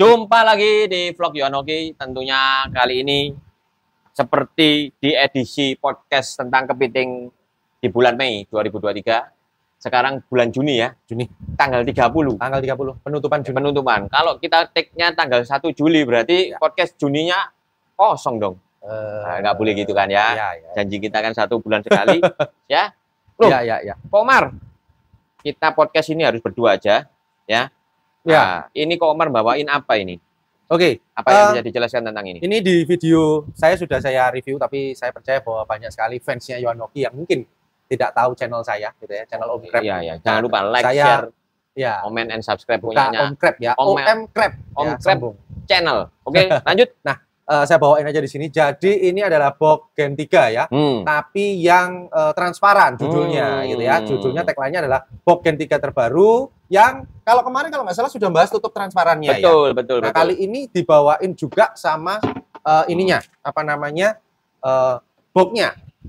Jumpa lagi di vlog Yonoki. Tentunya kali ini seperti di edisi podcast tentang kepiting di bulan Mei 2023. Sekarang bulan Juni ya. Juni. Tanggal 30. Tanggal 30. Penutupan Juni. Penutupan. Kalau kita take-nya tanggal 1 Juli berarti ya. podcast Juninya kosong dong. Uh, nggak nah, boleh gitu kan ya. ya. Ya, ya. Janji kita kan satu bulan sekali ya. ya. Loh, ya, ya, ya. Komar, kita podcast ini harus berdua aja ya Ya. Nah, ini Kok Omar bawain apa ini? Oke. Okay. Apa yang eh, bisa dijelaskan tentang ini? Ini di video saya sudah saya review, tapi saya percaya bahwa banyak sekali fansnya Yohanoki yang mungkin tidak tahu channel saya, gitu ya, channel Om Crab. Iya, iya. Jangan lupa like, saya, share, ya. comment, and subscribe punya Om Crab ya. Om, Om Crab. Om ya, channel. Oke, okay, lanjut. Nah, uh, saya bawain aja di sini. Jadi ini adalah box Gen 3 ya. Hmm. Tapi yang uh, transparan judulnya hmm. gitu ya. Judulnya tagline-nya adalah box Gen 3 terbaru yang kalau kemarin kalau nggak salah sudah bahas tutup transparannya ya. betul, ya. Betul, nah, betul. kali ini dibawain juga sama uh, ininya apa namanya? Uh, box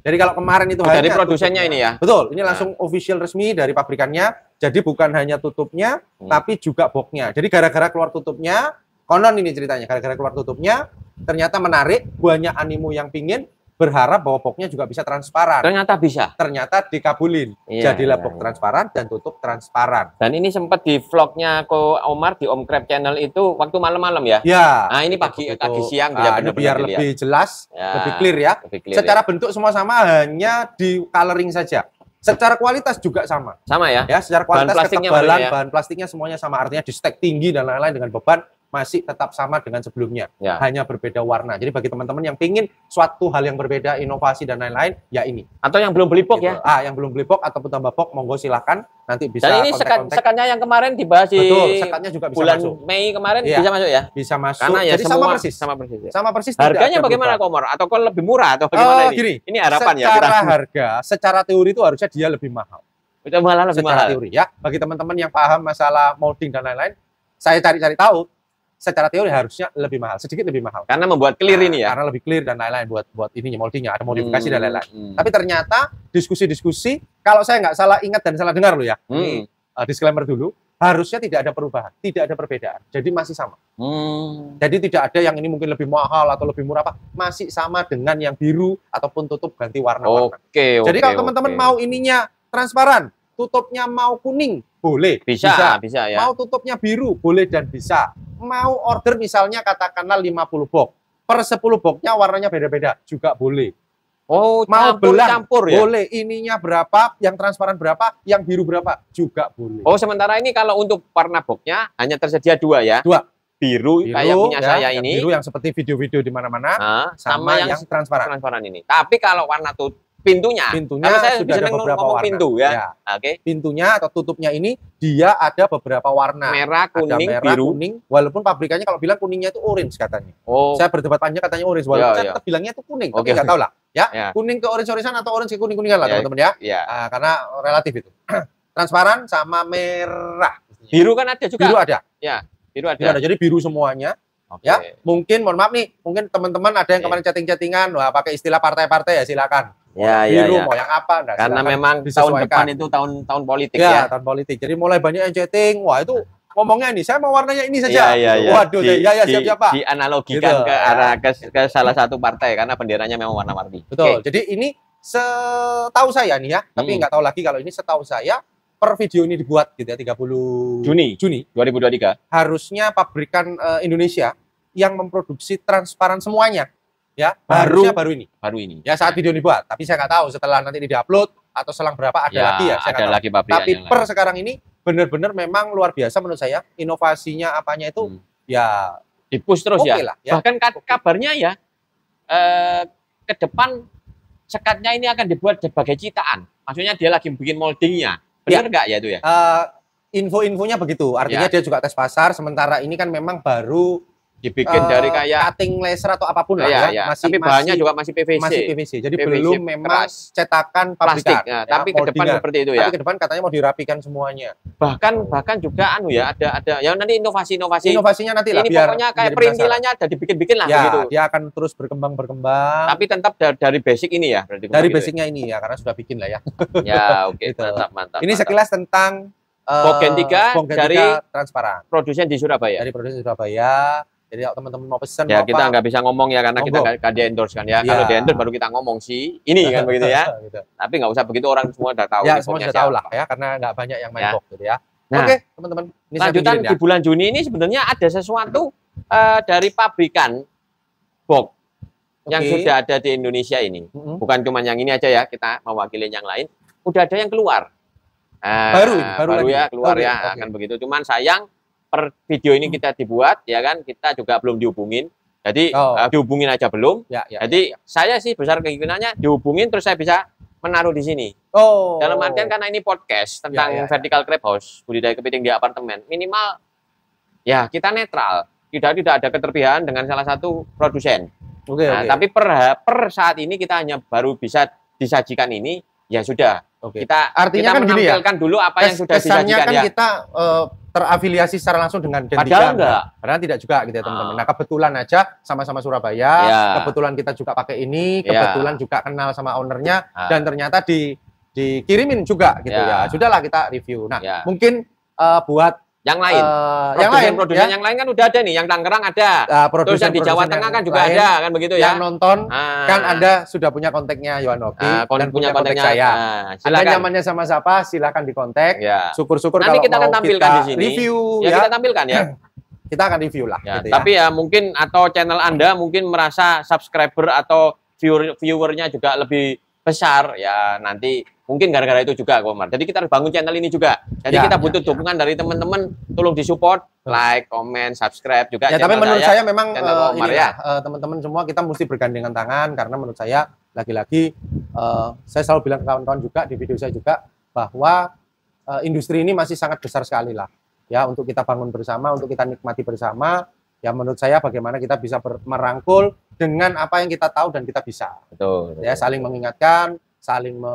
Jadi kalau kemarin itu oh, dari produsennya tutupnya. ini ya. Betul, ini nah. langsung nah. official resmi dari pabrikannya. Jadi bukan hanya tutupnya, hmm. tapi juga boxnya. Jadi gara-gara keluar tutupnya, konon ini ceritanya, gara-gara keluar tutupnya, ternyata menarik, banyak animo yang pingin, berharap bahwa boxnya juga bisa transparan. Ternyata bisa. Ternyata dikabulin. Iya, Jadilah iya, box iya. transparan dan tutup transparan. Dan ini sempat di vlognya Ko Omar di Om Krep Channel itu waktu malam-malam ya. Ya. Nah ini pagi itu, pagi siang Uh, ah, benar biar dilihat. Gitu ya? lebih jelas, ya, lebih clear ya. Lebih clear, Secara ya. bentuk semua sama, hanya di coloring saja. Secara kualitas juga sama. Sama ya. Ya, secara kualitas bahan ketebalan, ya? bahan plastiknya semuanya sama. Artinya di stack tinggi dan lain-lain dengan beban masih tetap sama dengan sebelumnya, ya. hanya berbeda warna. Jadi bagi teman-teman yang ingin suatu hal yang berbeda, inovasi dan lain-lain, ya ini. Atau yang belum beli box gitu. ya? Ah, yang belum beli box ataupun tambah box, monggo silahkan nanti bisa. Dan ini kontak -kontak. sekatnya yang kemarin dibahas di Betul, sekatnya juga bisa bulan masuk. Mei kemarin ya. bisa masuk ya? Bisa masuk. Karena ya Jadi semua, sama persis, sama persis. Ya. Sama persis. Harganya bagaimana Komor? Atau kok lebih murah atau bagaimana oh, ini? Gini, ini harapan secara ya. Secara harga, secara teori itu harusnya dia lebih mahal. Itu malah lebih secara mahal. teori ya. Bagi teman-teman yang paham masalah molding dan lain-lain, saya cari-cari tahu secara teori harusnya lebih mahal, sedikit lebih mahal. Karena membuat clear nah, ini ya. Karena lebih clear dan lain-lain buat buat ininya moldingnya, ada modifikasi hmm, dan lain-lain. Hmm. Tapi ternyata diskusi-diskusi, kalau saya nggak salah ingat dan salah dengar loh ya. Hmm. uh, disclaimer dulu, harusnya tidak ada perubahan, tidak ada perbedaan. Jadi masih sama. Hmm. Jadi tidak ada yang ini mungkin lebih mahal atau lebih murah apa, masih sama dengan yang biru ataupun tutup ganti warna-warna. Oke, okay, Jadi kalau teman-teman okay. mau ininya transparan, tutupnya mau kuning, boleh. Bisa, bisa, bisa ya. Mau tutupnya biru, boleh dan bisa. Mau order misalnya katakanlah 50 box. Per 10 boxnya warnanya beda-beda, juga boleh. Oh, mau campur, belang, campur ya? Boleh. Ininya berapa, yang transparan berapa, yang biru berapa, juga boleh. Oh, sementara ini kalau untuk warna boxnya hanya tersedia dua ya? Dua. Biru, biru kayak punya ya, saya ini. Biru yang seperti video-video di mana-mana, nah, sama, sama yang, yang transparan. transparan ini. Tapi kalau warna tut pintunya. Pintunya Kalau saya sudah ada beberapa warna. Pintu ya. ya. Oke. Okay. Pintunya atau tutupnya ini dia ada beberapa warna. Merah, kuning, ada merah, biru. kuning. Walaupun pabrikannya kalau bilang kuningnya itu orange katanya. Oh. Saya berdebat panjang katanya orange walaupun ya, saya ya. tetap bilangnya itu kuning. Oke. Okay. Enggak tahu lah. Ya. ya. Kuning ke orange-orangean atau orange ke kuning-kuningan lah iya, teman-teman ya. Teman -teman, ya. ya. Uh, karena relatif itu. Transparan sama merah. Biru kan ada juga. Biru ada. Ya. Biru ada. Biru ada. Jadi biru semuanya. Okay. Ya, mungkin mohon maaf nih, mungkin teman-teman ada yang kemarin chatting-chattingan, wah pakai istilah partai-partai ya silakan ya, ya, biru, ya. mau yang apa. Nah, Karena memang tahun depan itu tahun tahun politik ya, ya. tahun politik. Jadi mulai banyak yang chatting, wah itu ngomongnya nih, saya mau warnanya ini saja. Ya, ya, ya. Waduh, di, ya, ya, siap, siap, di, Dianalogikan gitu. ke arah ke, ke salah satu partai karena benderanya memang warna-warni. Betul. Okay. Jadi ini setahu saya nih ya, tapi hmm. nggak hmm. tahu lagi kalau ini setahu saya per video ini dibuat gitu ya 30 Juni Juni 2023 harusnya pabrikan uh, Indonesia yang memproduksi transparan semuanya ya baru baru ini baru ini ya saat video ini buat tapi saya nggak tahu setelah nanti diupload atau selang berapa ada ya, lagi ya saya ada lagi tahu. tapi per sekarang ini benar-benar memang luar biasa menurut saya inovasinya apanya itu hmm. ya dipush terus okay ya. Lah, ya bahkan okay. kabarnya ya eh, ke depan sekatnya ini akan dibuat sebagai citaan maksudnya dia lagi bikin moldingnya benar ya. nggak ya. ya itu ya uh, info-infonya begitu artinya ya. dia juga tes pasar sementara ini kan memang baru dibikin uh, dari eh, kayak cutting laser atau apapun lah iya, ya, ya. Masih, tapi bahannya juga masih PVC masih PVC jadi PVC belum memang keras. cetakan pabrikan plastik ya, ya, tapi ke depan seperti itu ya tapi ke depan katanya mau dirapikan semuanya bahkan bahkan juga anu ya ada ada ya nanti inovasi inovasi inovasinya nanti lah ini biar, pokoknya kayak perintilannya ada dibikin bikin lah ya, begitu dia akan terus berkembang berkembang tapi tetap dari, dari basic ini ya berarti dari gitu ya. basicnya ini ya karena sudah bikin lah ya ya oke okay, gitu. mantap mantap ini sekilas tentang Bogen 3 eh, Bogen dari transparan produsen di Surabaya dari produsen Surabaya jadi kalau teman-teman mau pesan ya kita nggak bisa ngomong ya karena ngomong. kita nggak di endorse kan ya. ya. Kalau di endorse baru kita ngomong sih ini kan begitu ya. Gitu. Tapi nggak usah begitu orang semua udah tahu. Ya semua sudah tahu lah ya karena nggak banyak yang main ya. box gitu ya. Nah, Oke teman-teman. Lanjutan di ya. bulan Juni ini sebenarnya ada sesuatu uh, dari pabrikan box okay. yang sudah ada di Indonesia ini. Mm -hmm. Bukan cuma yang ini aja ya kita mewakili yang lain. Udah ada yang keluar. Uh, baru, baru, baru lagi. ya keluar baru, ya okay. Ya, akan begitu. Cuman sayang per video ini hmm. kita dibuat ya kan kita juga belum dihubungin jadi oh. uh, dihubungin aja belum ya, ya, jadi ya, ya. saya sih besar keinginannya dihubungin terus saya bisa menaruh di sini oh dalam artian karena ini podcast ya, tentang ya, ya, vertical ya. crab house budidaya kepiting di apartemen minimal ya kita netral tidak tidak ada keterpihakan dengan salah satu produsen okay, nah, okay. tapi per per saat ini kita hanya baru bisa disajikan ini ya sudah Oke. Kita artinya kita kan ya, menampilkan ya, dulu apa kes, yang sudah kesannya kan ya. kita e, terafiliasi secara langsung dengan Dendika. Padahal enggak. karena tidak juga gitu ya teman-teman. Ah. Nah kebetulan aja sama-sama Surabaya, ya. kebetulan kita juga pakai ini, ya. kebetulan ya. juga kenal sama ownernya ah. dan ternyata di dikirimin juga gitu ya. ya. Sudahlah kita review. Nah ya. mungkin e, buat yang lain, uh, yang lain, produsen ya? yang lain kan udah ada nih, yang Tangerang ada, uh, eh, produsen, terus yang di Jawa Tengah kan juga lain, ada, kan begitu ya? Yang nonton ah. kan Anda sudah punya kontaknya Yohanopi ah, dan punya kontak saya. Ah, silakan. Anda nyamannya sama siapa, silahkan dikontak. Ya. Syukur-syukur kalau kita mau akan tampilkan kita di sini. review, ya, ya kita tampilkan ya. kita akan review lah. Ya, gitu ya. Tapi ya mungkin atau channel Anda mungkin merasa subscriber atau viewer viewernya juga lebih besar ya nanti Mungkin gara-gara itu juga, Komar. Jadi kita harus bangun channel ini juga. Jadi ya, kita ya, butuh ya, dukungan ya. dari teman-teman, tolong disupport, like, comment, subscribe juga. Ya, tapi menurut saya, saya memang uh, eh, Komar, ya. Eh, teman-teman semua kita mesti bergandengan tangan karena menurut saya lagi-lagi uh, saya selalu bilang ke kawan-kawan juga di video saya juga bahwa uh, industri ini masih sangat besar sekali lah. Ya, untuk kita bangun bersama, untuk kita nikmati bersama, ya menurut saya bagaimana kita bisa merangkul dengan apa yang kita tahu dan kita bisa. Betul. Ya, betul. saling mengingatkan, saling me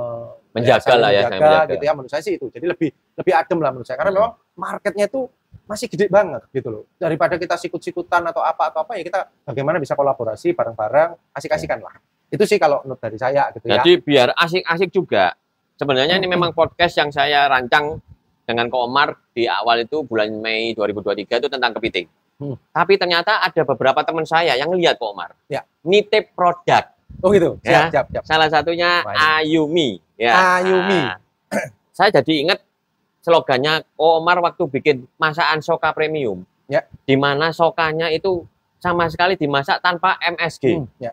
menjaga ya, lah ya menjaga, menjaga. gitu ya menurut saya sih itu jadi lebih lebih adem lah menurut saya karena hmm. memang marketnya itu masih gede banget gitu loh daripada kita sikut-sikutan atau apa atau apa ya kita bagaimana bisa kolaborasi bareng-bareng asik-asikan ya. lah itu sih kalau menurut dari saya gitu ya. jadi ya. biar asik-asik juga sebenarnya hmm. ini memang podcast yang saya rancang dengan Ko Omar di awal itu bulan Mei 2023 itu tentang kepiting hmm. tapi ternyata ada beberapa teman saya yang lihat Ko Omar ya. nitip produk Oh gitu. Ya. Siap, ya. siap, siap. Salah satunya Ayumi. Ya. Ayumi. Ah, ah. Saya jadi ingat slogannya oh, Omar waktu bikin masakan soka premium. Ya. Di mana sokanya itu sama sekali dimasak tanpa MSG. Hmm, ya.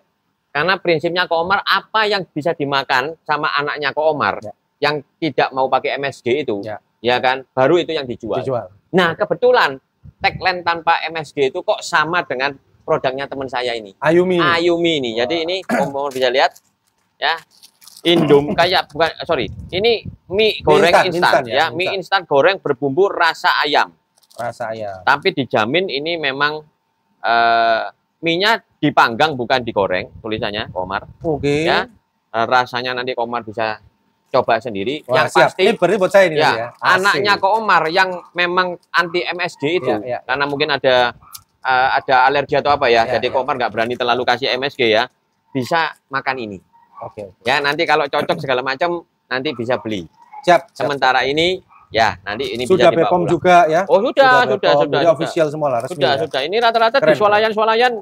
Karena prinsipnya Ko Omar apa yang bisa dimakan sama anaknya Ko Omar ya. yang tidak mau pakai MSG itu, ya. ya kan? Baru itu yang dijual. dijual. Nah, kebetulan tagline tanpa MSG itu kok sama dengan produknya teman saya ini. Ayumi. Ayumi ini. Jadi ini Om Omar bisa lihat ya. Indom kayak bukan sorry, ini mie goreng mie instan, instan ya, ya, mie instan goreng berbumbu rasa ayam. Rasa ayam. Tapi dijamin ini memang uh, mie-nya dipanggang bukan digoreng tulisannya Komar. Oke. Okay. Ya. Uh, rasanya nanti Komar bisa coba sendiri. Wah, yang siap. pasti ini berarti buat saya ini ya. ya. Anaknya Komar yang memang anti MSG itu ya, ya. karena mungkin ada uh, ada alergi atau apa ya. ya Jadi ya. Komar nggak berani terlalu kasih MSG ya. Bisa makan ini. Oke. Okay. Ya nanti kalau cocok segala macam nanti bisa beli. Siap. Sementara siap. ini ya nanti ini sudah bisa Bepom juga ya. Oh sudah sudah sudah. Sudah, sudah official semua lah Sudah ya. sudah. Ini rata-rata di swalayan-swalayan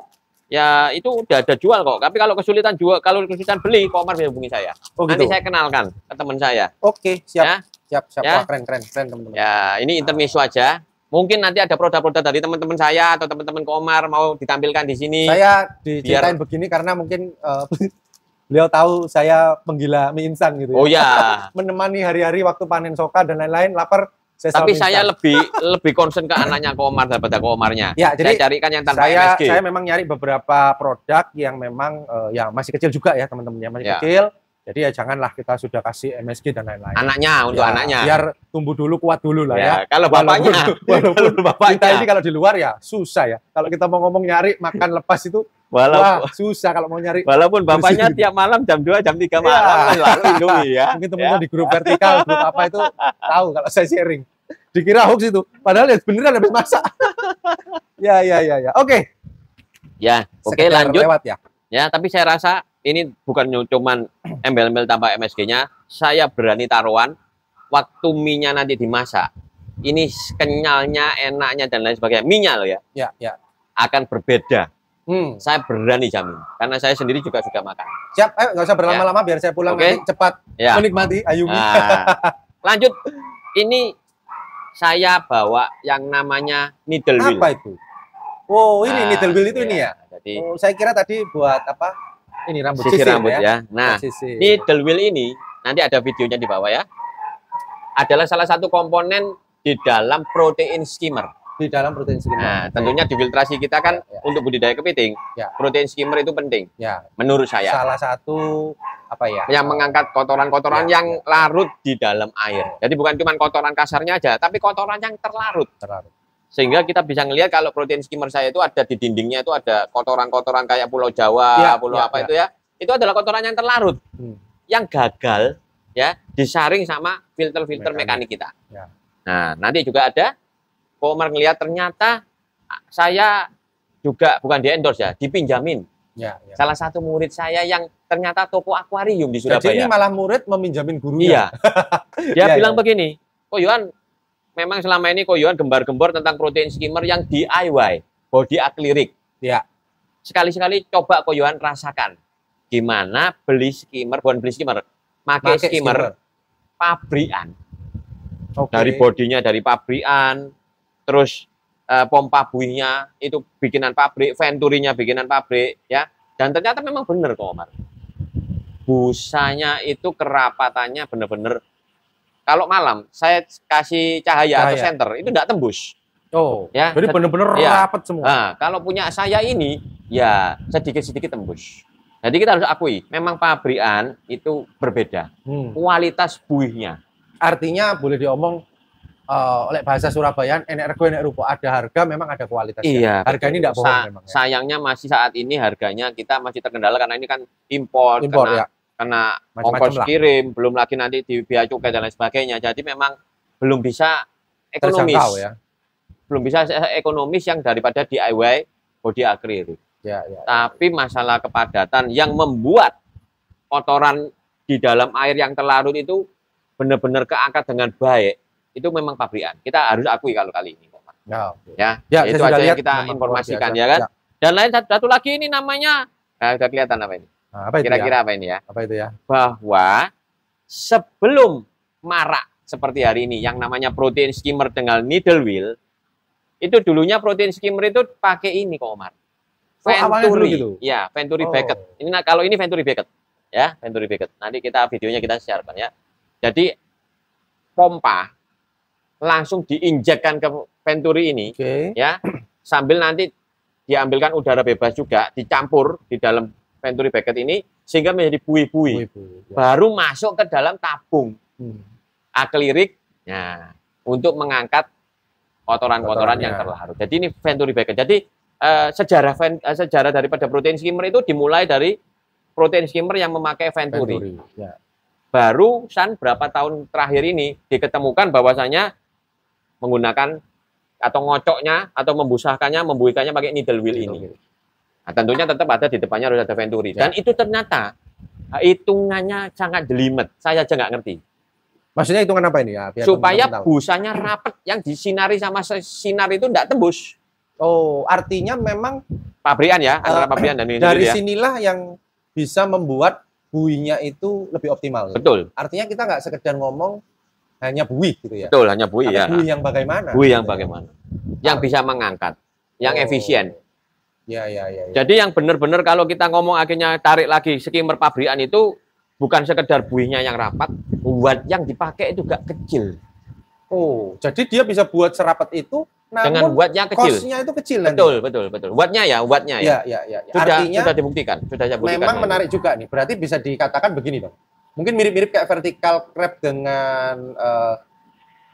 ya itu udah ada jual kok. Tapi kalau kesulitan jual, kalau kesulitan beli, Komar bisa hubungi saya. Oh, gitu. Nanti saya kenalkan ke teman saya. Oke, siap. Ya? Siap, siap. Ya? Wah, keren, keren, keren teman-teman. Ya, ini intermisu aja. Mungkin nanti ada produk-produk dari teman-teman saya atau teman-teman Komar mau ditampilkan di sini. Saya diceritain biar... begini karena mungkin uh, beliau tahu saya penggila mie instan gitu. Ya. Oh ya. Menemani hari-hari waktu panen soka dan lain-lain, lapar saya Tapi saya instan. lebih lebih concern ke anaknya Komar daripada Komarnya. Ya, jadi saya carikan yang tanpa saya, MSG. Saya memang nyari beberapa produk yang memang uh, ya masih kecil juga ya teman temannya masih ya. kecil. Jadi ya janganlah kita sudah kasih MSG dan lain-lain. Anaknya untuk ya, anaknya. Biar tumbuh dulu kuat dulu lah ya. ya. Kalau bapaknya, walaupun, walaupun kalau bapaknya. kita ini kalau di luar ya susah ya. Kalau kita mau ngomong nyari makan lepas itu Walaupun, Wah, susah kalau mau nyari. Walaupun bapaknya gitu. tiap malam jam 2, jam 3 malam ya. lalu Indomie ya. Mungkin teman-teman ya. di grup vertikal, grup apa itu tahu kalau saya sharing. Dikira hoax itu, padahal ya beneran habis masak. ya, ya, ya, ya. Oke. Okay. Ya, oke okay, lanjut. Lewat ya. Ya, tapi saya rasa ini bukan cuma embel-embel tanpa MSG-nya. Saya berani taruhan waktu minyak nanti dimasak. Ini kenyalnya, enaknya dan lain sebagainya. Minyak loh ya. Ya, ya. Akan berbeda Hmm. Saya berani jamin, karena saya sendiri juga suka makan. Siap, ayo nggak usah berlama-lama ya. biar saya pulang okay. nanti cepat ya. menikmati Ayumi. Nah, lanjut, ini saya bawa yang namanya needle wheel. Apa itu? Oh, ini nah, needle wheel itu ya, ini ya. Jadi, oh, saya kira tadi buat apa? Ini rambut sisir, sisir rambut ya. ya. Oh, nah, sisir. needle wheel ini nanti ada videonya di bawah ya. Adalah salah satu komponen di dalam protein skimmer di dalam protein nah, skimmer. Nah, tentunya di filtrasi kita kan ya. untuk budidaya kepiting, ya. protein skimmer itu penting. Ya. Menurut saya. Salah satu apa ya? Yang mengangkat kotoran-kotoran ya, yang ya. larut di dalam air. Ya. Jadi bukan cuma kotoran kasarnya aja, tapi kotoran yang terlarut. Terlarut. Sehingga kita bisa melihat kalau protein skimmer saya itu ada di dindingnya itu ada kotoran-kotoran kayak Pulau Jawa, ya, Pulau ya, apa ya. itu ya. Itu adalah kotoran yang terlarut. Hmm. Yang gagal ya disaring sama filter-filter mekanik. mekanik kita. Ya. Nah, nanti juga ada Komar ngelihat ternyata saya juga bukan di endorse ya, dipinjamin. Ya, ya. Salah satu murid saya yang ternyata toko akuarium di Surabaya. Jadi ini malah murid meminjamin gurunya. Iya. Dia ya, bilang ya. begini, "Kok Yohan memang selama ini Ko Yohan gembar-gembor tentang protein skimmer yang DIY, body acrylic. Ya. Sekali-sekali coba Ko Yohan rasakan gimana beli skimmer, bukan beli skimmer, pakai skimmer, skimmer pabrikan. Okay. Dari bodinya dari pabrikan, terus eh, pompa buihnya itu bikinan pabrik, venturinya bikinan pabrik, ya. Dan ternyata memang benar kok Omar. Busanya itu kerapatannya benar-benar kalau malam saya kasih cahaya, cahaya. atau senter itu tidak tembus. Oh, ya. Jadi benar-benar ya. rapat semua. Nah, kalau punya saya ini ya sedikit-sedikit tembus. Jadi kita harus akui, memang pabrikan itu berbeda. Hmm. Kualitas buihnya. Artinya boleh diomong uh, oleh bahasa Surabaya enak rego enek rupa ada harga memang ada kualitas ya. iya Kan? harga ini tidak bohong Sa ya. sayangnya masih saat ini harganya kita masih terkendala karena ini kan impor, impor karena, ya. karena ongkos kirim belum lagi nanti di biaya cukai dan lain sebagainya jadi memang belum bisa ekonomis ya. belum bisa ekonomis yang daripada DIY body akrilik. Ya, ya, ya, tapi ya. masalah kepadatan yang membuat kotoran di dalam air yang terlarut itu benar-benar keangkat dengan baik itu memang pabrikan. Kita harus akui kalau kali ini. Ya, ya, ya itu aja yang kita informasikan ya kan. Ya. Dan lain satu, lagi ini namanya, nah, sudah kelihatan apa ini? Nah, ya? Kira-kira ya? apa ini ya? Apa itu ya? Bahwa sebelum marak seperti hari ini, yang namanya protein skimmer dengan needle wheel, itu dulunya protein skimmer itu pakai ini kok Omar. Oh, Venturi, oh, gitu? ya Venturi oh. Beckett. Ini nah, kalau ini Venturi Beckett, ya Venturi Beckett. Nanti kita videonya kita siarkan ya. Jadi pompa langsung diinjekkan ke venturi ini, okay. ya, sambil nanti diambilkan udara bebas juga, dicampur di dalam venturi bucket ini, sehingga menjadi buih-buih. Ya. Baru masuk ke dalam tabung hmm. aklirik, ya untuk mengangkat kotoran-kotoran yang terlarut. Jadi ini venturi bucket. Jadi uh, sejarah uh, sejarah daripada protein skimmer itu dimulai dari protein skimmer yang memakai venturi. venturi ya. Barusan berapa tahun terakhir ini diketemukan bahwasanya menggunakan atau ngocoknya atau membusahkannya, membuikannya pakai needle wheel ini. Nah, tentunya tetap ada di depannya harus ada venturi. Ya. Dan itu ternyata hitungannya sangat jelimet. Saya aja nggak ngerti. Maksudnya hitungan apa ini ya? Biar Supaya teman -teman busanya rapat yang disinari sama sinar itu nggak tembus. Oh, artinya memang pabrikan ya, antara pabrian eh, pabrikan dan ini dari ya. sinilah yang bisa membuat buinya itu lebih optimal. Betul. Artinya kita nggak sekedar ngomong hanya buih, gitu ya. Betul, hanya buih ya. buih yang bagaimana? buih yang bagaimana? Yang bisa mengangkat, yang oh. efisien. Ya, ya, ya, ya. Jadi yang benar-benar kalau kita ngomong akhirnya tarik lagi skimmer pabrikan itu bukan sekedar buihnya yang rapat, buat yang dipakai itu gak kecil. Oh, jadi dia bisa buat serapat itu namun dengan buatnya kecil. Kosnya itu kecil nanti. Betul, betul, betul. Buatnya ya, buatnya ya. Ya, ya, ya. ya. Sudah, Artinya, sudah dibuktikan, sudah saya Memang menarik juga nih. Berarti bisa dikatakan begini dong mungkin mirip-mirip kayak vertikal crab dengan uh,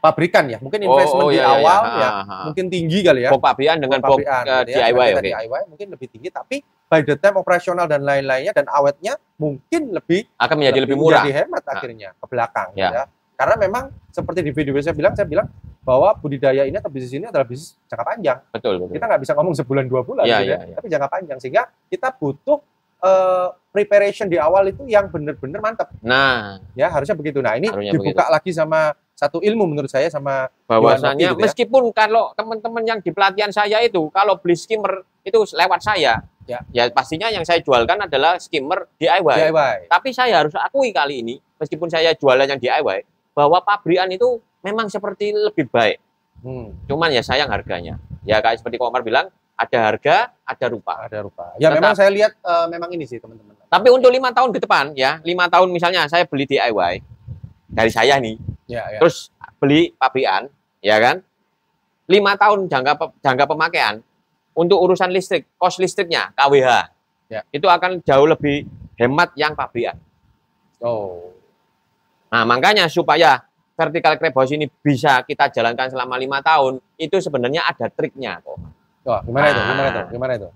pabrikan ya. Mungkin investment oh, oh, iya, di iya, iya, iya. awal iya. ya, ha, ha. mungkin tinggi kali ya. pabrikan dengan bok, pabrikan, uh, ya, DIY, okay. DIY mungkin lebih tinggi, tapi by the time operasional dan lain-lainnya dan awetnya mungkin lebih akan menjadi lebih, lebih murah, lebih hemat ha. akhirnya ke belakang. Ya. ya. Karena memang seperti di video saya bilang, saya bilang bahwa budidaya ini atau bisnis ini adalah bisnis jangka panjang. Betul. betul. Kita nggak bisa ngomong sebulan dua bulan, ya, gitu ya, ya. ya. tapi jangka panjang sehingga kita butuh uh, preparation di awal itu yang benar-benar mantap. Nah, ya harusnya begitu. Nah, ini dibuka begitu. lagi sama satu ilmu menurut saya sama bahwasanya gitu ya. meskipun kalau teman-teman yang di pelatihan saya itu kalau beli skimmer itu lewat saya ya. ya pastinya yang saya jualkan adalah skimmer DIY. DIY. Tapi saya harus akui kali ini meskipun saya jualan yang DIY bahwa pabrikan itu memang seperti lebih baik. Hmm. Cuman ya sayang harganya. Ya kayak seperti Komar bilang ada harga, ada rupa. Ada rupa. Ya Tetap, memang saya lihat uh, memang ini sih teman-teman. Tapi untuk lima tahun ke depan ya, lima tahun misalnya saya beli DIY dari saya nih, ya, ya. terus beli pabrikan, ya kan? Lima tahun jangka jangka pemakaian untuk urusan listrik, kos listriknya KWH, ya. itu akan jauh lebih hemat yang pabrikan. Oh. Nah makanya supaya vertikal krebos ini bisa kita jalankan selama lima tahun, itu sebenarnya ada triknya kok. Oh, gimana itu? Gimana itu? Ah. Gimana itu?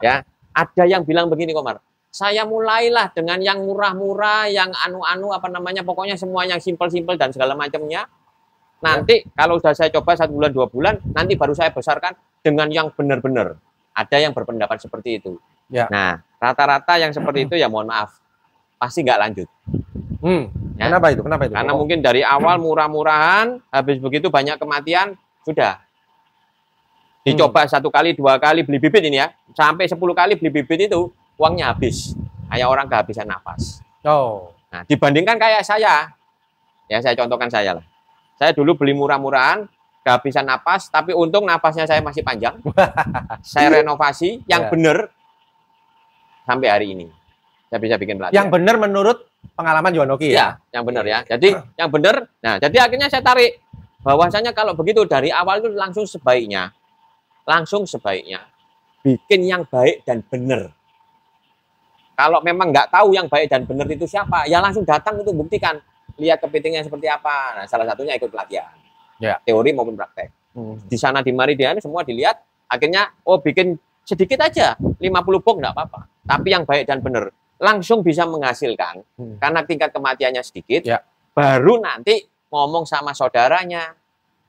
Ya, ada yang bilang begini, Komar. Saya mulailah dengan yang murah-murah, yang anu-anu apa namanya, pokoknya semua yang simpel-simpel dan segala macamnya. Nanti ya. kalau sudah saya coba satu bulan dua bulan, nanti baru saya besarkan dengan yang benar-benar. Ada yang berpendapat seperti itu. Ya. Nah, rata-rata yang seperti itu ya mohon maaf, pasti nggak lanjut. Hmm. Ya. Kenapa itu? Kenapa itu? Karena oh. mungkin dari awal murah-murahan, habis begitu banyak kematian, sudah Dicoba hmm. satu kali, dua kali beli bibit ini ya, sampai sepuluh kali beli bibit itu uangnya habis. Kayak orang kehabisan nafas. Oh. Nah, dibandingkan kayak saya. Ya, saya contohkan saya lah. Saya dulu beli murah-murahan, kehabisan nafas, tapi untung nafasnya saya masih panjang. saya renovasi yang yeah. benar sampai hari ini. Saya bisa bikin pelatihan. Yang benar menurut pengalaman Yonoki ya. ya yang benar ya. Jadi yang benar. Nah, jadi akhirnya saya tarik bahwasanya kalau begitu dari awal itu langsung sebaiknya langsung sebaiknya bikin yang baik dan benar. Kalau memang nggak tahu yang baik dan benar itu siapa, ya langsung datang untuk buktikan. Lihat kepitingnya seperti apa. Nah, salah satunya ikut pelatihan. Ya. Teori maupun praktek. Hmm. Di sana di mari di sana semua dilihat, akhirnya oh bikin sedikit aja, 50 box nggak apa-apa. Tapi yang baik dan benar langsung bisa menghasilkan hmm. karena tingkat kematiannya sedikit. Ya. Baru nanti ngomong sama saudaranya,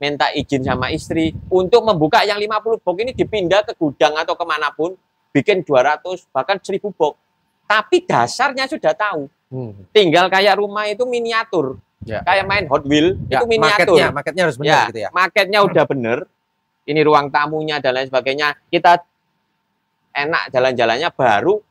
minta izin sama istri untuk membuka yang 50 box ini dipindah ke gudang atau kemanapun bikin 200 bahkan 1000 box tapi dasarnya sudah tahu hmm. tinggal kayak rumah itu miniatur ya. kayak main Hot Wheel ya, itu miniatur marketnya, marketnya harus benar ya, gitu ya marketnya hmm. udah benar ini ruang tamunya dan lain sebagainya kita enak jalan-jalannya baru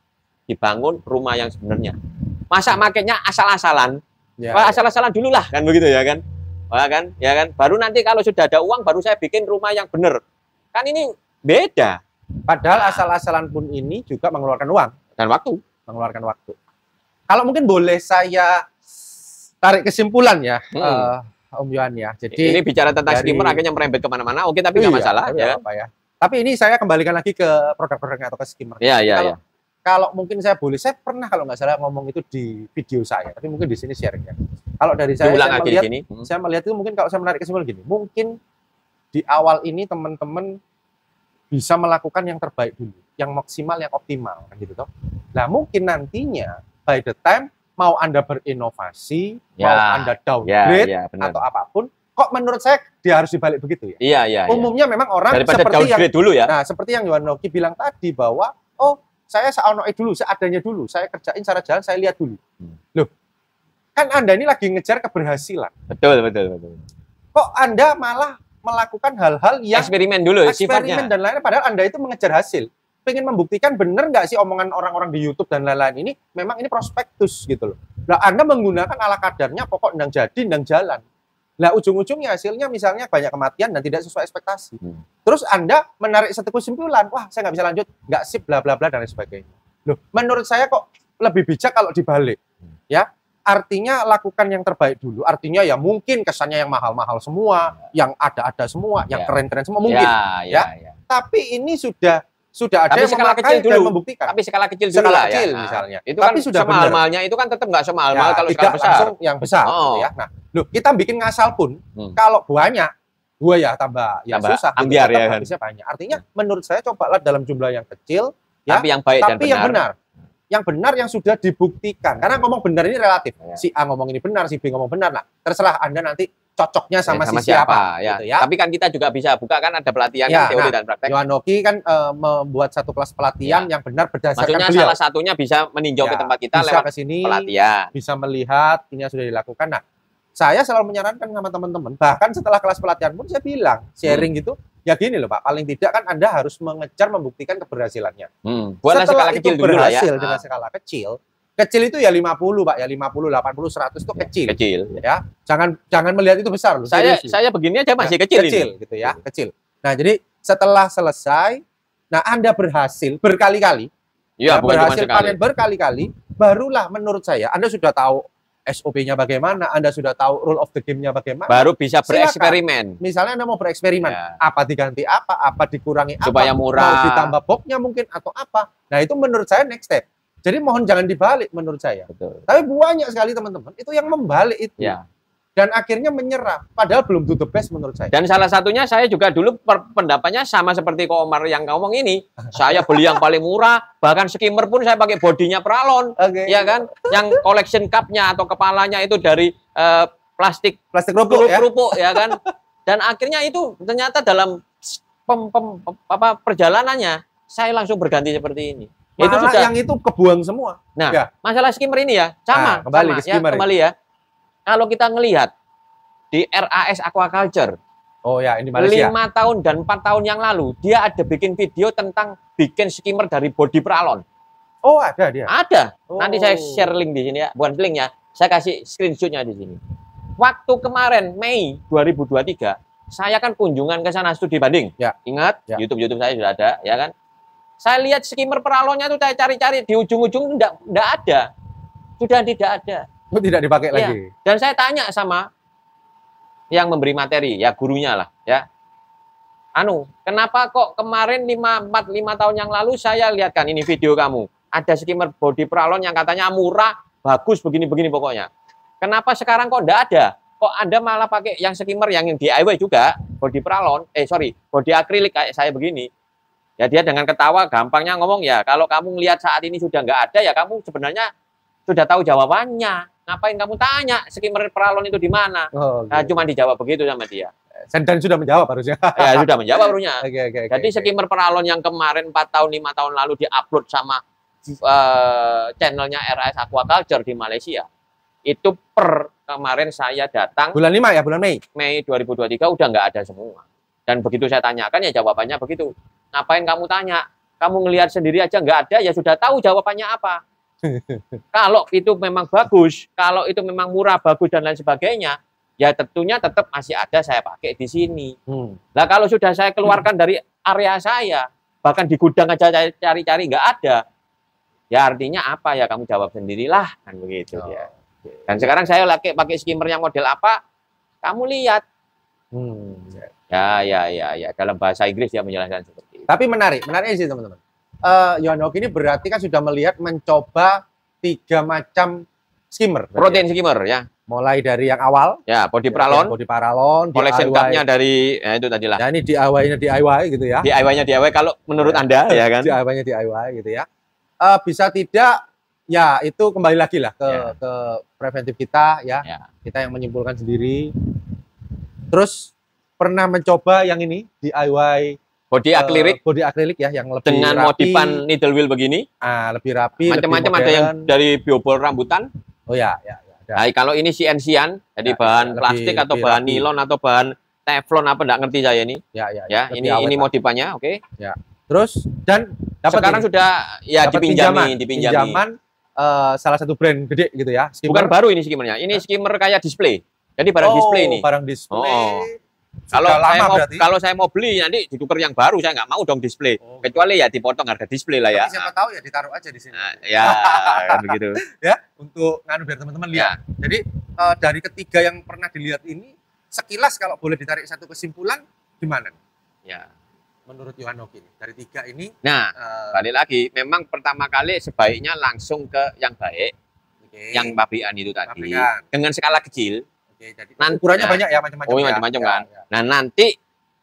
dibangun rumah yang sebenarnya masa hmm. marketnya asal-asalan ya, ya, asal-asalan dulu lah kan begitu ya kan Wah kan, ya kan. Baru nanti kalau sudah ada uang, baru saya bikin rumah yang benar. Kan ini beda. Padahal asal-asalan pun ini juga mengeluarkan uang dan waktu. Mengeluarkan waktu. Kalau mungkin boleh saya tarik kesimpulan ya, hmm. uh, Om Yohan ya. Jadi ini bicara tentang dari... skimmer akhirnya merembet kemana-mana. Oke, tapi enggak iya, masalah. ya. Apa ya. Tapi ini saya kembalikan lagi ke produk-produknya atau ke skimmer. Iya, iya, iya kalau mungkin saya boleh, saya pernah kalau nggak salah ngomong itu di video saya, tapi mungkin di sini sharing ya. Kalau dari saya, saya melihat, sini. Hmm. saya melihat itu mungkin kalau saya menarik kesimpulan gini, mungkin di awal ini teman-teman bisa melakukan yang terbaik dulu, yang maksimal, yang optimal, kan gitu toh. Nah mungkin nantinya by the time mau anda berinovasi, ya, mau anda downgrade ya, ya, atau apapun, kok menurut saya dia harus dibalik begitu ya. Iya iya. iya. Umumnya ya. memang orang Daripada seperti yang dulu ya. Nah seperti yang Yohan Noki bilang tadi bahwa oh saya seanoe dulu, seadanya dulu. Saya kerjain cara jalan, saya lihat dulu. Hmm. Loh, kan Anda ini lagi ngejar keberhasilan. Betul, betul, betul. Kok Anda malah melakukan hal-hal yang eksperimen dulu eksperimen sifatnya. dan lain-lain padahal anda itu mengejar hasil pengen membuktikan benar nggak sih omongan orang-orang di YouTube dan lain-lain ini memang ini prospektus gitu loh nah anda menggunakan ala kadarnya pokok ndang jadi ndang jalan Nah, ujung-ujungnya hasilnya misalnya banyak kematian dan tidak sesuai ekspektasi. Hmm. Terus Anda menarik satu kesimpulan, wah saya nggak bisa lanjut, nggak sip, bla bla bla dan lain sebagainya. Loh, menurut saya kok lebih bijak kalau dibalik. Hmm. Ya, artinya lakukan yang terbaik dulu. Artinya ya mungkin kesannya yang mahal-mahal semua, yang ada-ada semua, yang ya. keren-keren semua mungkin. Ya, ya, ya. ya. Tapi ini sudah sudah ada tapi yang skala kecil dulu, membuktikan. Tapi skala kecil dulu skala ya. kecil ya. misalnya. Nah, itu tapi kan sudah semahal itu kan tetap nggak semahal-mahal ya, kalau tidak besar. yang besar oh. gitu ya. Nah, lu kita bikin ngasal pun hmm. kalau banyak gua ya tambah ya tambah susah ambiar ya kan. banyak. Artinya hmm. menurut saya cobalah dalam jumlah yang kecil ya, tapi yang baik tapi dan yang benar. benar. Yang benar yang sudah dibuktikan. Karena ngomong benar ini relatif. Ya. Si A ngomong ini benar, si B ngomong benar. Nah, terserah Anda nanti cocoknya ya, sama, ya, sama siapa, siapa ya. Gitu, ya. Tapi kan kita juga bisa buka kan ada pelatihan ya, teori nah, dan praktek. Yohanoki kan e, membuat satu kelas pelatihan ya. yang benar berdasarkan Maksudnya beliau. salah satunya bisa meninjau ya, ke tempat kita bisa lewat kesini, pelatihan. Bisa melihat ini sudah dilakukan. Nah, saya selalu menyarankan sama teman-teman, bahkan setelah kelas pelatihan pun saya bilang, sharing hmm. gitu, ya gini loh Pak, paling tidak kan Anda harus mengejar membuktikan keberhasilannya. Hmm. Buat setelah itu kecil berhasil dulu lah ya. dengan ah. skala kecil, Kecil itu ya 50, Pak, ya 50, 80, 100 itu kecil. Kecil. Ya. Jangan jangan melihat itu besar loh. Saya serius. saya begini aja masih ya, kecil. Kecil ini. gitu ya, kecil. Nah, jadi setelah selesai, nah Anda berhasil berkali-kali. Iya, ya, ya berhasil panen berkali-kali, barulah menurut saya Anda sudah tahu SOP-nya bagaimana, Anda sudah tahu rule of the game-nya bagaimana. Baru bisa bereksperimen. Silakan. Misalnya Anda mau bereksperimen, ya. apa diganti apa, apa dikurangi Supaya apa, murah. mau ditambah boxnya mungkin atau apa. Nah, itu menurut saya next step. Jadi mohon jangan dibalik menurut saya. Betul. Tapi banyak sekali teman-teman itu yang membalik itu. Ya. Dan akhirnya menyerah, padahal belum do the best menurut saya. Dan salah satunya saya juga dulu pendapatnya sama seperti Ko Omar yang ngomong ini. Saya beli yang paling murah, bahkan skimmer pun saya pakai bodinya Pralon, okay. ya kan? Yang collection cupnya atau kepalanya itu dari uh, plastik plastik rupuk, ya? rupuk ya kan? Dan akhirnya itu ternyata dalam pem, pem, pem, apa perjalanannya saya langsung berganti seperti ini. Malah itu juga yang itu kebuang semua. Nah, ya. masalah skimmer ini ya, sama, nah, kembali sama, ya, skimmer. Ya, kembali ya. Kalau kita ngelihat di RAS Aquaculture, Oh ya, ini Malaysia. 5 tahun dan empat tahun yang lalu dia ada bikin video tentang bikin skimmer dari body peralon. Oh, ada dia. Ada. Oh. Nanti saya share link di sini ya, bukan link ya. Saya kasih screenshotnya di sini. Waktu kemarin Mei 2023, saya kan kunjungan ke sana studi banding. Ya. Ingat, ya. youtube YouTube YouTube saya sudah ada, ya kan? Saya lihat skimmer peralonnya itu saya cari-cari di ujung-ujung tidak tidak ada. Sudah tidak ada. itu oh, tidak dipakai ya. lagi. Dan saya tanya sama yang memberi materi, ya gurunya lah, ya. Anu, kenapa kok kemarin 5 4 5 tahun yang lalu saya lihatkan ini video kamu. Ada skimmer body peralon yang katanya murah, bagus begini-begini pokoknya. Kenapa sekarang kok tidak ada? kok Anda malah pakai yang skimmer yang, yang DIY juga, body peralon eh sorry, body akrilik kayak saya begini. Ya dia dengan ketawa gampangnya ngomong ya kalau kamu lihat saat ini sudah nggak ada ya kamu sebenarnya sudah tahu jawabannya. Ngapain kamu tanya skimmer peralon itu di mana? Oh, okay. Nah cuma dijawab begitu sama dia. Dan sudah menjawab harusnya. ya sudah menjawab harusnya. Okay, okay, Jadi okay, skimmer peralon yang kemarin 4 tahun 5 tahun lalu upload sama uh, channelnya RS Aquaculture di Malaysia itu per kemarin saya datang bulan 5 ya bulan Mei Mei 2023 udah nggak ada semua dan begitu saya tanyakan ya jawabannya begitu Ngapain kamu tanya? Kamu ngelihat sendiri aja nggak ada, ya sudah tahu jawabannya apa. kalau itu memang bagus, kalau itu memang murah, bagus, dan lain sebagainya, ya tentunya tetap masih ada saya pakai di sini. Hmm. Nah kalau sudah saya keluarkan hmm. dari area saya, bahkan di gudang aja cari-cari nggak ada, ya artinya apa ya kamu jawab sendirilah kan begitu oh. ya. Dan sekarang saya pakai pakai skimmer yang model apa? Kamu lihat. Hmm. Ya ya ya ya, ya. dalam bahasa Inggris ya menjelaskan seperti tapi menarik, menarik sih teman-teman. Uh, ini berarti kan sudah melihat mencoba tiga macam skimmer. Protein ya. skimmer ya. Mulai dari yang awal. Ya, body iya, paralon. Body paralon. Collection cupnya dari ya itu tadi lah. Ya, ini DIY-nya DIY gitu ya. DIY-nya DIY kalau menurut ya. Anda ya kan. DIY-nya DIY gitu ya. Uh, bisa tidak ya itu kembali lagi lah ke ya. ke preventif kita ya. ya. Kita yang menyimpulkan sendiri. Terus pernah mencoba yang ini DIY body eh, akrilik uh, body akrilik ya yang lebih dengan rapi. modifan needle wheel begini ah lebih rapi macam-macam ada yang dari biopol rambutan oh ya ya, ya Nah, kalau ini CNC-an jadi ya, bahan ya, plastik lebih, atau lebih bahan rapi. nilon atau bahan teflon apa enggak ngerti saya ini ya ya, ya, ya ini ini modifannya oke okay? ya terus dan dapat sekarang ini. sudah ya dapat dipinjami pinjaman, dipinjami pinjaman uh, salah satu brand gede gitu ya skimmer. bukan baru ini skimmernya ini ya. skimmer kayak display jadi barang oh, display ini barang display oh. Kalau lama saya mau, Kalau saya mau beli nanti ditukar yang baru, saya nggak mau dong display. Oh. Kecuali ya dipotong harga display lah ya. Tapi siapa tahu ya ditaruh aja di sini. Nah, ya, kan begitu. Ya, untuk nganu biar teman-teman lihat. Ya. Jadi uh, dari ketiga yang pernah dilihat ini, sekilas kalau boleh ditarik satu kesimpulan, gimana? Ya. Menurut Yohanoki dari tiga ini. Nah, uh, balik lagi, memang pertama kali sebaiknya langsung ke yang baik, okay. yang pabrikan itu tadi, pabrikan. dengan skala kecil jadi nanti, ya, banyak ya macam-macam. Oh, iya, ya. macam-macam ya, kan. Ya. Nah, nanti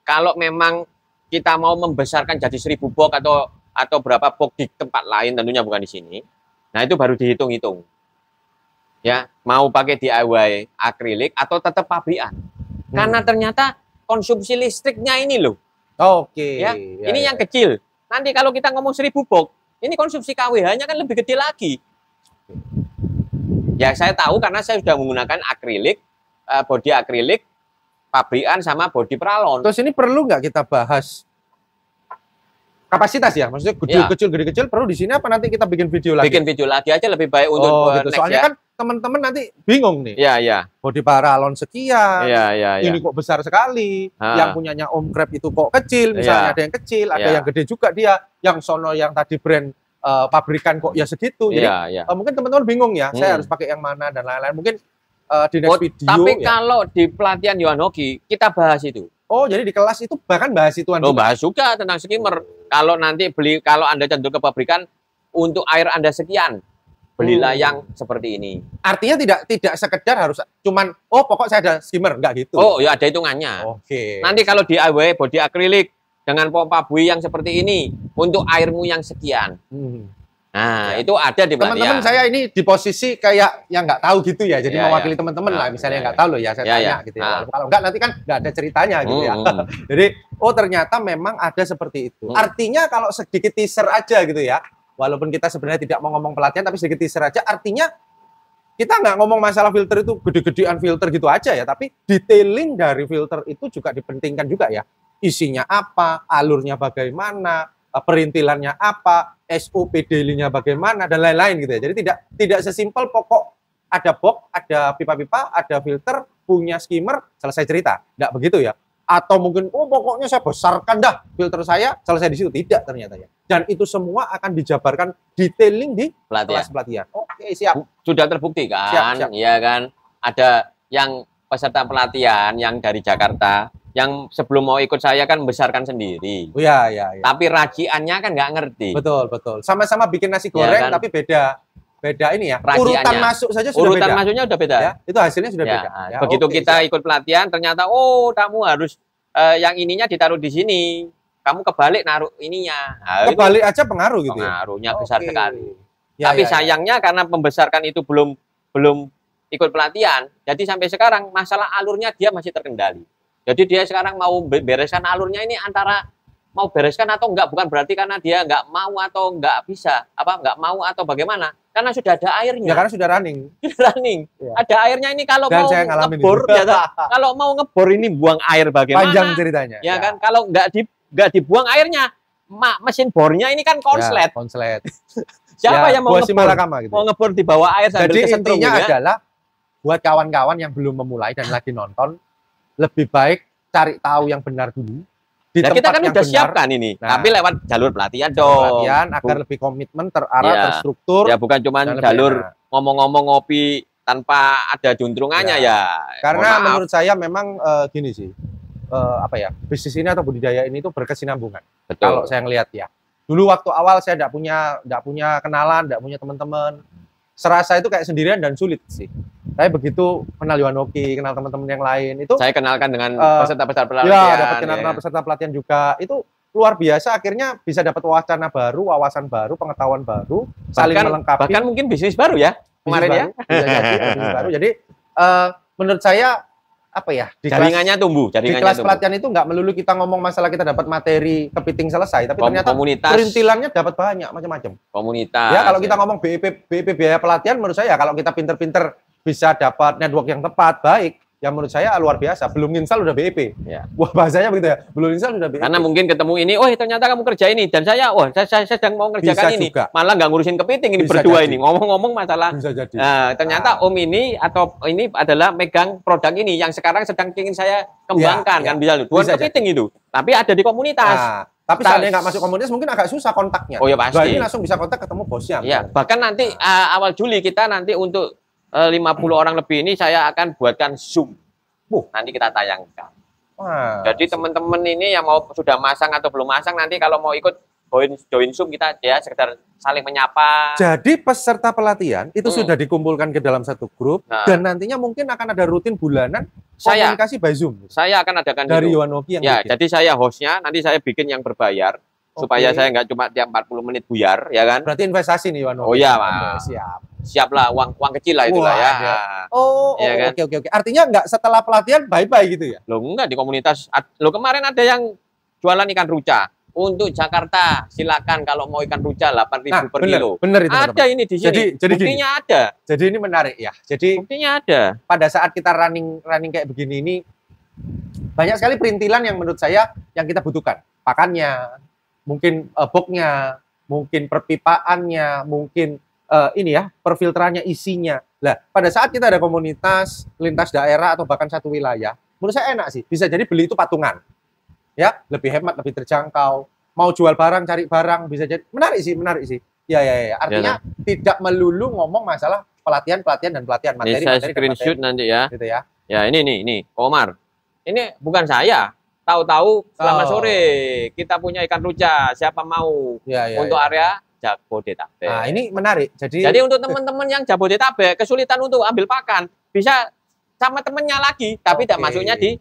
kalau memang kita mau membesarkan jadi 1000 box atau atau berapa box di tempat lain tentunya bukan di sini. Nah, itu baru dihitung-hitung. Ya, mau pakai DIY akrilik atau tetap pabrikan. Hmm. Karena ternyata konsumsi listriknya ini loh. Oke. Okay. Ya, ya ini ya, yang kecil. Nanti kalau kita ngomong 1000 box, ini konsumsi KWH-nya kan lebih kecil lagi. Ya, saya tahu karena saya sudah menggunakan akrilik uh, bodi akrilik pabrikan sama body pralon. Terus ini perlu nggak kita bahas kapasitas ya? Maksudnya kecil ya. kecil gede kecil perlu di sini apa nanti kita bikin video lagi? Bikin video lagi aja lebih baik untuk oh, eh, gitu. Soalnya ya. kan teman-teman nanti bingung nih. Iya, iya. Body pralon sekian. ya, ya, ya. Ini kok besar sekali. Ha. Yang punyanya Om Crab itu kok kecil, misalnya ya. ada yang kecil, ada ya. yang gede juga dia. Yang sono yang tadi brand uh, pabrikan kok ya segitu. Jadi ya, ya. Uh, mungkin teman-teman bingung ya, hmm. saya harus pakai yang mana dan lain-lain. Mungkin uh, next oh, video. Tapi ya. kalau di pelatihan Yohan Hoki kita bahas itu. Oh, jadi di kelas itu bahkan bahas itu? Oh, bahas juga tentang skimmer. Oh. Kalau nanti beli kalau Anda cenderung ke pabrikan untuk air Anda sekian, belilah hmm. yang seperti ini. Artinya tidak tidak sekedar harus cuman oh pokok saya ada skimmer enggak gitu. Oh, ya ada hitungannya. Oke. Okay. Nanti kalau di DIY body akrilik dengan pompa bui yang seperti ini untuk airmu yang sekian. Hmm. Nah, ya. itu ada di pelatihan. Teman-teman saya ini di posisi kayak yang nggak tahu gitu ya, jadi ya, ya. mewakili ah, ya. teman-teman nah, lah. Misalnya nggak ya. tahu loh ya, saya ya, tanya ya. gitu. Ya. Nah. Kalau nggak nanti kan nggak ada ceritanya gitu ya. Hmm, hmm. jadi, oh ternyata memang ada seperti itu. Hmm. Artinya kalau sedikit teaser aja gitu ya, walaupun kita sebenarnya tidak mau ngomong pelatihan, tapi sedikit teaser aja. Artinya kita nggak ngomong masalah filter itu gede-gedean filter gitu aja ya, tapi detailing dari filter itu juga dipentingkan juga ya. Isinya apa, alurnya bagaimana, perintilannya apa, SOP daily-nya bagaimana dan lain-lain gitu ya. Jadi tidak tidak sesimpel pokok ada box, ada pipa-pipa, ada filter, punya skimmer, selesai cerita. Tidak begitu ya. Atau mungkin oh pokoknya saya besarkan dah filter saya, selesai di situ. Tidak ternyata ya. Dan itu semua akan dijabarkan detailing di pelatihan. kelas pelatihan. Oke, siap. Sudah terbukti kan? Siap, siap. Ya kan. Ada yang peserta pelatihan yang dari Jakarta yang sebelum mau ikut saya kan besarkan sendiri. Oh iya, iya, iya. Tapi raciannya kan nggak ngerti. Betul, betul. Sama-sama bikin nasi ya goreng ya, kan? tapi beda beda ini ya. Raciannya. Urutan masuk saja sudah Urutan beda. Urutan masuknya sudah beda. Ya, itu hasilnya sudah ya, beda. Ah, ya, begitu okay, kita ikut pelatihan ternyata oh kamu harus eh, yang ininya ditaruh di sini. Kamu kebalik naruh ininya. Nah, kebalik aja pengaruh gitu pengaruhnya ya. Pengaruhnya besar okay. sekali. Ya, tapi ya, ya. sayangnya ya. karena pembesarkan itu belum belum ikut pelatihan, jadi sampai sekarang masalah alurnya dia masih terkendali. Jadi dia sekarang mau bereskan alurnya ini antara mau bereskan atau enggak bukan berarti karena dia enggak mau atau enggak bisa apa enggak mau atau bagaimana karena sudah ada airnya. Ya karena sudah running. Sudah running. Ya. Ada airnya ini kalau Dan mau ngebor ya kalau mau ngebor ini buang air bagaimana? Panjang ceritanya. Ya, ya. kan kalau enggak di enggak dibuang airnya ma, mesin bornya ini kan konslet. Ya, konslet. Siapa ya, yang mau ngebor? Malakama, gitu. Mau ngebor di bawah air sambil Jadi intinya gitu ya? adalah buat kawan-kawan yang belum memulai dan lagi nonton lebih baik cari tahu yang benar dulu. Di nah, kita kan sudah siapkan ini, nah, tapi lewat jalur pelatihan dong. Pelatihan agar lebih komitmen, terarah, ya, terstruktur. Ya bukan cuma jalur ngomong-ngomong ngopi tanpa ada juntrungannya ya. ya. Karena menurut saya memang e, gini sih, uh, apa ya bisnis ini atau budidaya ini itu berkesinambungan. Betul. Kalau saya ngelihat ya. Dulu waktu awal saya tidak punya tidak punya kenalan, tidak punya teman-teman serasa itu kayak sendirian dan sulit sih. Tapi begitu kenal Yohanoki, kenal teman-teman yang lain itu saya kenalkan dengan uh, peserta-peserta ya, pelatihan. Ya, dapat kenal ya. peserta pelatihan juga. Itu luar biasa akhirnya bisa dapat wacana baru, wawasan baru, pengetahuan baru, saling bahkan, melengkapi. Bahkan mungkin bisnis baru ya bisnis kemarin ya. baru, ya. Bisa jadi bisnis baru. Jadi uh, menurut saya apa ya di jaringannya kelas, tumbuh jaringannya di kelas tumbuh. pelatihan itu nggak melulu kita ngomong masalah kita dapat materi kepiting selesai tapi Kom ternyata komunitas, perintilannya dapat banyak macam-macam komunitas ya kalau kita ngomong BIP, BIP biaya pelatihan menurut saya ya, kalau kita pinter-pinter bisa dapat network yang tepat baik yang menurut saya ah, luar biasa. Belum install udah BEP. Ya. Wah bahasanya begitu ya. Belum install udah BEP. Karena mungkin ketemu ini, oh ternyata kamu kerja ini dan saya, oh saya, saya sedang mau kerjakan Bisa ini. Juga. Malah nggak ngurusin kepiting ini Bisa berdua jadi. ini. Ngomong-ngomong masalah. Bisa jadi. Nah, ternyata ah. Om ini atau ini adalah megang produk ini yang sekarang sedang ingin saya kembangkan ya, kan ya. kan bisa Bukan Bisa kepiting jadi. itu, tapi ada di komunitas. Nah. Tapi nah. seandainya nggak masuk komunitas mungkin agak susah kontaknya. Oh ya pasti. Bahkan ini langsung bisa kontak ketemu bosnya. Iya, bahkan nanti uh, awal Juli kita nanti untuk 50 eh, orang lebih ini saya akan buatkan Zoom. Uh. Nanti kita tayangkan. Jadi teman-teman ini yang mau sudah masang atau belum masang nanti kalau mau ikut join join Zoom kita ya sekedar saling menyapa. Jadi peserta pelatihan itu hmm. sudah dikumpulkan ke dalam satu grup nah. dan nantinya mungkin akan ada rutin bulanan saya, komunikasi by Zoom. Saya akan adakan dari Yonoki yang Ya, bikin. jadi saya hostnya, nanti saya bikin yang berbayar supaya saya nggak cuma tiap 40 menit buyar ya kan berarti investasi nih Wano oh iya pak siap siap lah uang uang kecil lah itulah Wah, ya. oh ya kan? oke oke oke artinya nggak setelah pelatihan bye bye gitu ya lo nggak di komunitas lo kemarin ada yang jualan ikan ruca untuk Jakarta silakan kalau mau ikan ruca ribu nah, per bener, kilo. Bener itu. Ada ini di sini. Jadi, jadi ada. Jadi ini menarik ya. Jadi buktinya ada. Pada saat kita running running kayak begini ini banyak sekali perintilan yang menurut saya yang kita butuhkan. Pakannya, mungkin uh, eh, boxnya, mungkin perpipaannya, mungkin uh, ini ya, perfilterannya, isinya. Lah, pada saat kita ada komunitas lintas daerah atau bahkan satu wilayah, menurut saya enak sih. Bisa jadi beli itu patungan. Ya, lebih hemat, lebih terjangkau. Mau jual barang, cari barang, bisa jadi menarik sih, menarik sih. Ya, ya, ya. ya. Artinya ya, tidak melulu ngomong masalah pelatihan, pelatihan dan pelatihan materi. Ini saya materi, screenshot materi. nanti ya. Gitu ya. Ya, ini nih, ini, Omar. Ini bukan saya, tahu-tahu selamat oh. sore kita punya ikan ruca siapa mau ya, ya, untuk ya. area Jabodetabek. Nah, ini menarik. Jadi Jadi untuk teman-teman yang Jabodetabek kesulitan untuk ambil pakan bisa sama temennya lagi tapi okay. tidak masuknya di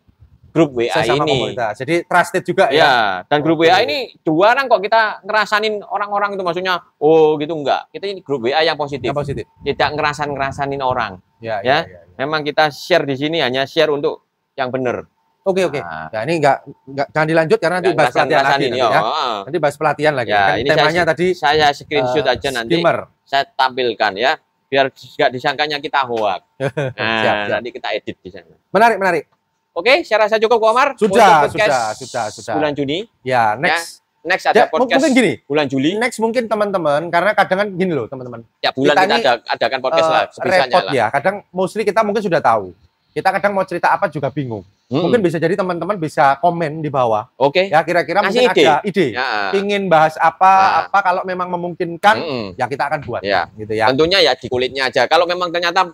grup WA Sesama ini. Komunitas. Jadi trusted juga ya. ya. Dan grup okay. WA ini dua orang kok kita ngerasanin orang-orang itu maksudnya oh gitu enggak. Kita ini grup WA yang positif. Yang positif. Tidak ngerasan-ngerasanin orang. Ya, ya. ya, ya, ya. Memang kita share di sini hanya share untuk yang benar. Oke oke. Ah. Nah. ini nggak nggak jangan dilanjut karena nanti bahas pelatihan lagi ini, nanti, ya. Ah. Nanti bahas pelatihan lagi. Ya, kan ini temanya saya, tadi saya screenshot uh, aja nanti. Skimmer. Saya tampilkan ya biar nggak disangkanya kita hoax. Nah, nanti kita edit di sana. Menarik menarik. Oke, saya rasa cukup Pak Omar. Sudah, sudah, sudah, sudah. Bulan Juni. Ya, ya next. Ya next ada ya, podcast mungkin gini bulan Juli next mungkin teman-teman karena kadang kan gini loh teman-teman ya bulan kita, kita ini, ada adakan podcast uh, lah eh, repot lah. ya kadang mostly kita mungkin sudah tahu kita kadang mau cerita apa juga bingung Hmm. Mungkin bisa jadi teman-teman bisa komen di bawah. Oke. Okay. Ya kira-kira mungkin ide. ada ide. Ya. Ingin bahas apa, nah. apa kalau memang memungkinkan, hmm. ya kita akan buat. Ya. Gitu ya. Tentunya ya di kulitnya aja. Kalau memang ternyata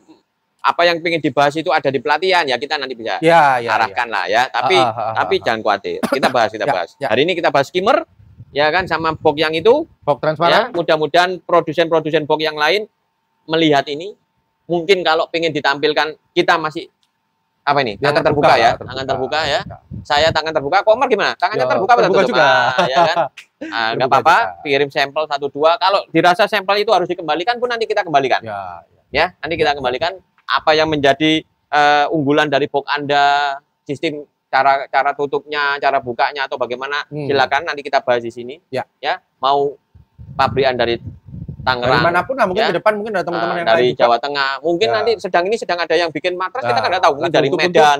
apa yang ingin dibahas itu ada di pelatihan ya kita nanti bisa ya, ya, ya. arahkan ya. lah ya. Tapi ah, ah, ah, ah tapi ah, ah. jangan khawatir. Kita bahas, kita ya, bahas. Hari ini kita bahas skimmer ya kan sama box yang itu box transparan. Ya, mudah-mudahan produsen-produsen box yang lain melihat ini mungkin kalau ingin ditampilkan kita masih apa ini? Tangan, tangan terbuka, terbuka ya, terbuka, tangan terbuka, ya. Terbuka. Saya tangan terbuka. Komar gimana? Tangannya Yo, ya, terbuka atau terbuka juga. Ah, ya kan? Ah, nggak apa-apa. Kirim sampel satu dua. Kalau dirasa sampel itu harus dikembalikan pun nanti kita kembalikan. Ya, ya. ya nanti kita kembalikan apa yang menjadi uh, unggulan dari box Anda, sistem cara cara tutupnya, cara bukanya atau bagaimana? Hmm. Silakan nanti kita bahas di sini. Ya. Ya, mau pabrikan dari Tangerang. Dari manapun lah, mungkin ya. ke depan mungkin ada teman-teman ah, yang dari lain Jawa juga. Tengah. Mungkin ya. nanti sedang ini sedang ada yang bikin matras nah, kita kan nggak ah, tahu, mungkin dari bentuk, Medan.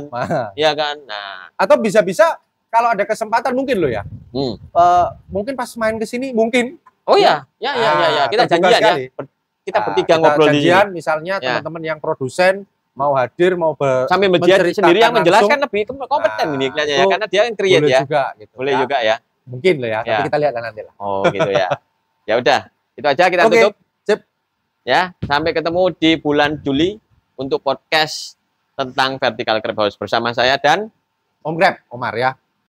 ya kan? Nah. Atau bisa-bisa kalau ada kesempatan mungkin loh ya. Hmm. Uh, mungkin pas main ke sini mungkin. Oh iya. ya, ya ya ya, ya. Ah, kita janjian ya. sekali. ya. Kita bertiga ngobrol di janjian misalnya teman ya. teman-teman yang produsen mau hadir mau ber sambil sendiri yang menjelaskan langsung. lebih kompeten nah, ini kelihatannya ya karena dia yang create boleh ya. Juga, gitu, boleh ya. juga ya. Mungkin loh ya, ya. tapi kita lihat nanti lah. Oh gitu ya. ya udah, itu aja kita okay. tutup. Sip. Ya, sampai ketemu di bulan Juli untuk podcast tentang vertikal crab bersama saya dan Om Grab, Omar ya.